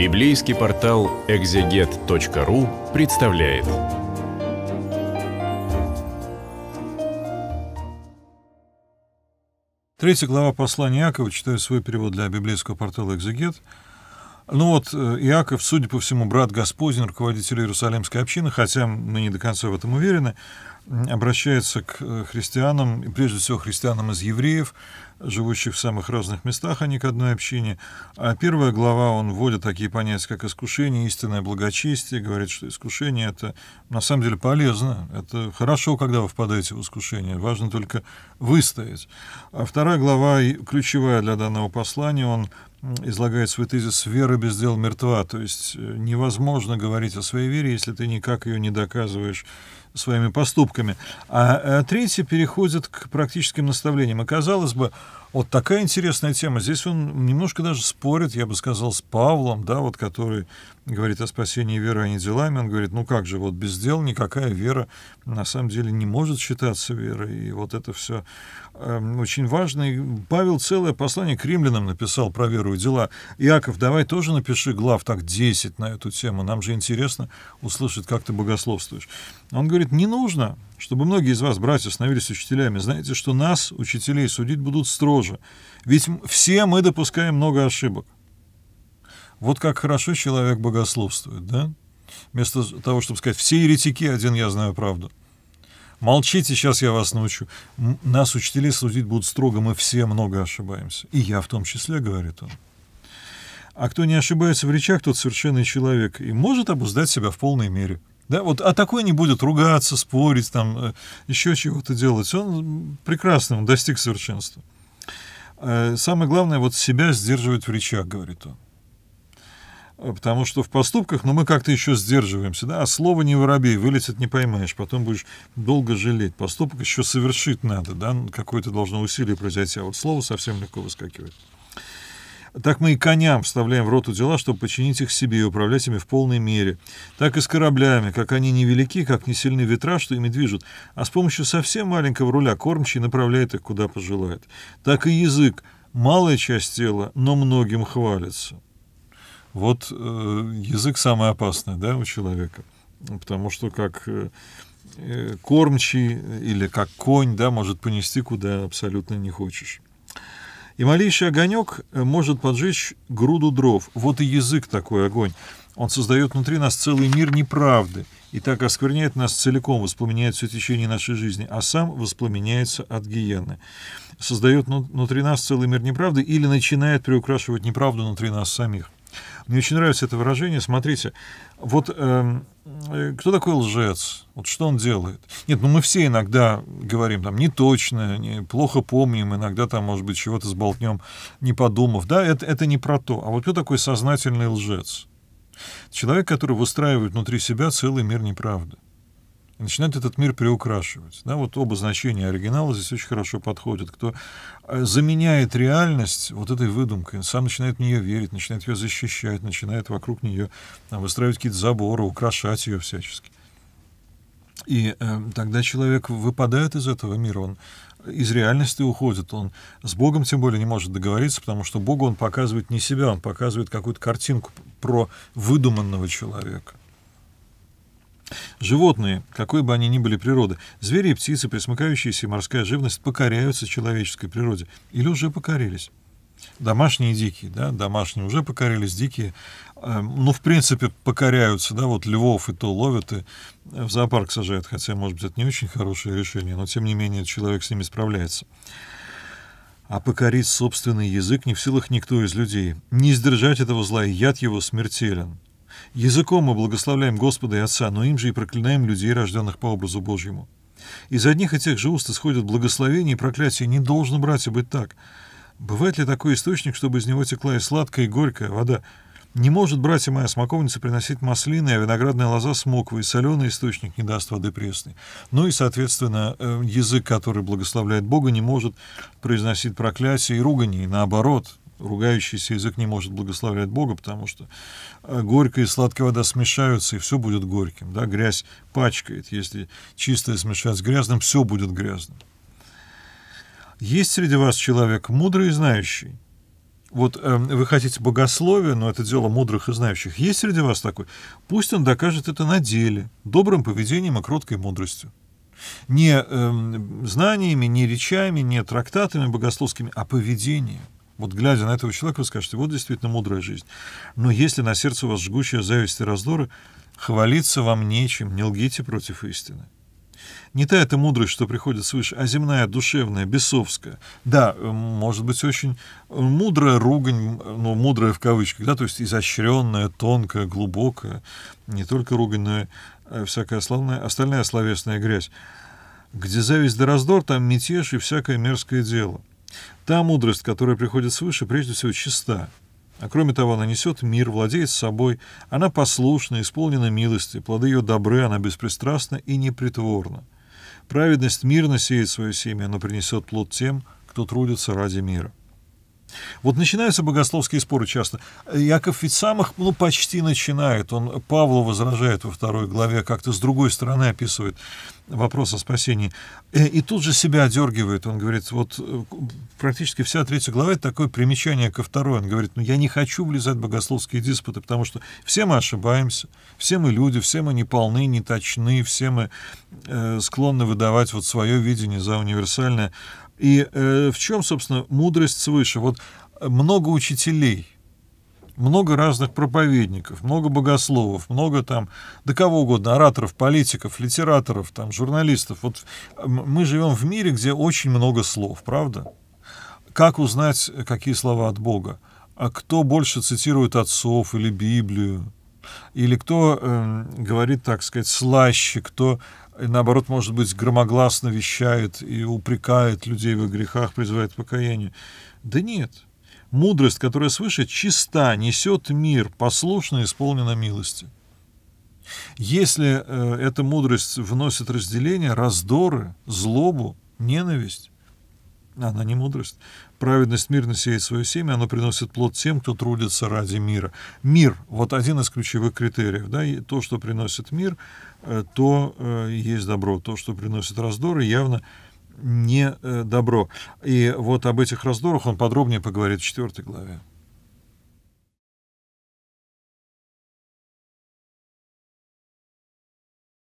Библейский портал экзегет.ру представляет. Третья глава послания Якова, читаю свой перевод для библейского портала «Экзегет», ну вот э, Иаков, судя по всему, брат Господень, руководитель Иерусалимской общины, хотя мы не до конца в этом уверены, обращается к э, христианам, и прежде всего христианам из евреев, живущих в самых разных местах, а не к одной общине. А первая глава, он вводит такие понятия, как искушение, истинное благочестие, говорит, что искушение — это на самом деле полезно, это хорошо, когда вы впадаете в искушение, важно только выстоять. А вторая глава, ключевая для данного послания, он излагает свой тезис «вера без дел мертва». То есть э, невозможно говорить о своей вере, если ты никак ее не доказываешь своими поступками. А, а третье переходит к практическим наставлениям. И, казалось бы, вот такая интересная тема. Здесь он немножко даже спорит, я бы сказал, с Павлом, да, вот который говорит о спасении веры, а не делами. Он говорит, ну как же, вот без дел никакая вера на самом деле не может считаться верой. И вот это все э, эм, очень важно. И Павел целое послание к римлянам написал про веру и дела. Иаков, давай тоже напиши глав так 10 на эту тему. Нам же интересно услышать, как ты богословствуешь. Он говорит, не нужно, чтобы многие из вас, братья, становились учителями, знаете, что нас, учителей, судить будут строже. Ведь все мы допускаем много ошибок. Вот как хорошо человек богословствует, да? Вместо того, чтобы сказать, все еретики, один я знаю правду. Молчите, сейчас я вас научу. Нас, учителей, судить будут строго, мы все много ошибаемся. И я в том числе, говорит он. А кто не ошибается в речах, тот совершенный человек и может обуздать себя в полной мере. Да, вот, а такой не будет ругаться, спорить, там, э, еще чего-то делать. Он прекрасно, он достиг совершенства. Э, самое главное, вот себя сдерживать в речах, говорит он. Э, потому что в поступках, ну, мы как-то еще сдерживаемся, да, а слово не воробей, вылетит не поймаешь, потом будешь долго жалеть. Поступок еще совершить надо, да, какое-то должно усилие произойти, а вот слово совсем легко выскакивает. Так мы и коням вставляем в роту дела, чтобы починить их себе и управлять ими в полной мере. Так и с кораблями, как они невелики, как не сильны ветра, что ими движут, а с помощью совсем маленького руля кормчий направляет их куда пожелает. Так и язык, малая часть тела, но многим хвалится. Вот э, язык самый опасный, да, у человека, потому что как э, э, кормчий или как конь, да, может понести куда абсолютно не хочешь. И малейший огонек э, может поджечь груду дров. Вот и язык такой огонь. Он создает внутри нас целый мир неправды и так оскверняет нас целиком, воспламеняет все течение нашей жизни, а сам воспламеняется от гиены. Создает внутри нас целый мир неправды или начинает приукрашивать неправду внутри нас самих. Мне очень нравится это выражение. Смотрите, вот эм, э, кто такой лжец? Вот что он делает? Нет, ну мы все иногда говорим там неточно, не, плохо помним, иногда там, может быть, чего-то сболтнем, не подумав. Да, это, это не про то. А вот кто такой сознательный лжец? Человек, который выстраивает внутри себя целый мир неправды и начинают этот мир приукрашивать. Да, вот оба значения оригинала здесь очень хорошо подходят. Кто э, заменяет реальность вот этой выдумкой, сам начинает в нее верить, начинает ее защищать, начинает вокруг нее там, э, выстраивать какие-то заборы, украшать ее всячески. И э, тогда человек выпадает из этого мира, он э, из реальности уходит. Он с Богом тем более не может договориться, потому что Богу он показывает не себя, он показывает какую-то картинку про выдуманного человека. Животные, какой бы они ни были природы, звери и птицы, пресмыкающиеся и морская живность покоряются человеческой природе или уже покорились. Домашние и дикие, да, домашние уже покорились, дикие, э, ну, в принципе, покоряются, да, вот львов и то ловят и э, в зоопарк сажают, хотя, может быть, это не очень хорошее решение, но, тем не менее, человек с ними справляется. А покорить собственный язык не в силах никто из людей. Не сдержать этого зла, и яд его смертелен. Языком мы благословляем Господа и Отца, но им же и проклинаем людей, рожденных по образу Божьему. Из одних и тех же уст исходят благословения и проклятия, Не должно, братья, быть так. Бывает ли такой источник, чтобы из него текла и сладкая, и горькая вода? Не может, братья моя, смоковница приносить маслины, а виноградная лоза смоквы, и соленый источник не даст воды пресной. Ну и, соответственно, э, язык, который благословляет Бога, не может произносить проклятие и ругани, и наоборот ругающийся язык не может благословлять Бога, потому что э, горькая и сладкая вода смешаются, и все будет горьким. Да? Грязь пачкает. Если чистое смешать с грязным, все будет грязным. Есть среди вас человек мудрый и знающий. Вот э, вы хотите богословия, но это дело мудрых и знающих. Есть среди вас такой? Пусть он докажет это на деле, добрым поведением и кроткой мудростью не э, знаниями, не речами, не трактатами богословскими, а поведением. Вот глядя на этого человека, вы скажете, вот действительно мудрая жизнь. Но если на сердце у вас жгучая зависть и раздоры, хвалиться вам нечем, не лгите против истины. Не та эта мудрость, что приходит свыше, а земная, душевная, бесовская. Да, э, может быть, очень э, мудрая ругань, э, ну, мудрая в кавычках, да, то есть изощренная, тонкая, глубокая, не только ругань, но и всякая славная, остальная словесная грязь. Где зависть да раздор, там мятеж и всякое мерзкое дело. Та мудрость, которая приходит свыше, прежде всего чиста, а кроме того, она несет мир, владеет собой, она послушна, исполнена милости, плоды ее добры, она беспристрастна и непритворна. Праведность мирно сеет свое семя, но принесет плод тем, кто трудится ради мира. Вот начинаются богословские споры часто. Яков ведь самых, ну, почти начинает. Он Павлу возражает во второй главе, как-то с другой стороны описывает вопрос о спасении. И, э, и тут же себя одергивает. Он говорит, вот э, практически вся третья глава — это такое примечание ко второй. Он говорит, ну я не хочу влезать в богословские диспуты, потому что все мы ошибаемся, все мы люди, все мы неполны, неточны, все мы э, склонны выдавать вот свое видение за универсальное. И э, в чем, собственно, мудрость свыше? Вот э, много учителей, много разных проповедников, много богословов, много там, да кого угодно, ораторов, политиков, литераторов, там, журналистов. Вот мы живем в мире, где очень много слов, правда? Как узнать, э, какие слова от Бога? А кто больше цитирует отцов или Библию? Или кто э, говорит, так сказать, слаще, кто и наоборот, может быть, громогласно вещает и упрекает людей в их грехах, призывает к покаянию. Да нет. Мудрость, которая свыше, чиста, несет мир, послушно исполнена милости. Если э, эта мудрость вносит разделение, раздоры, злобу, ненависть, она не мудрость. Праведность мирно сеет свое семя, оно приносит плод тем, кто трудится ради мира. Мир — вот один из ключевых критериев. Да? И то, что приносит мир, э, то э, есть добро. То, что приносит раздоры, явно не э, добро. И вот об этих раздорах он подробнее поговорит в четвертой главе.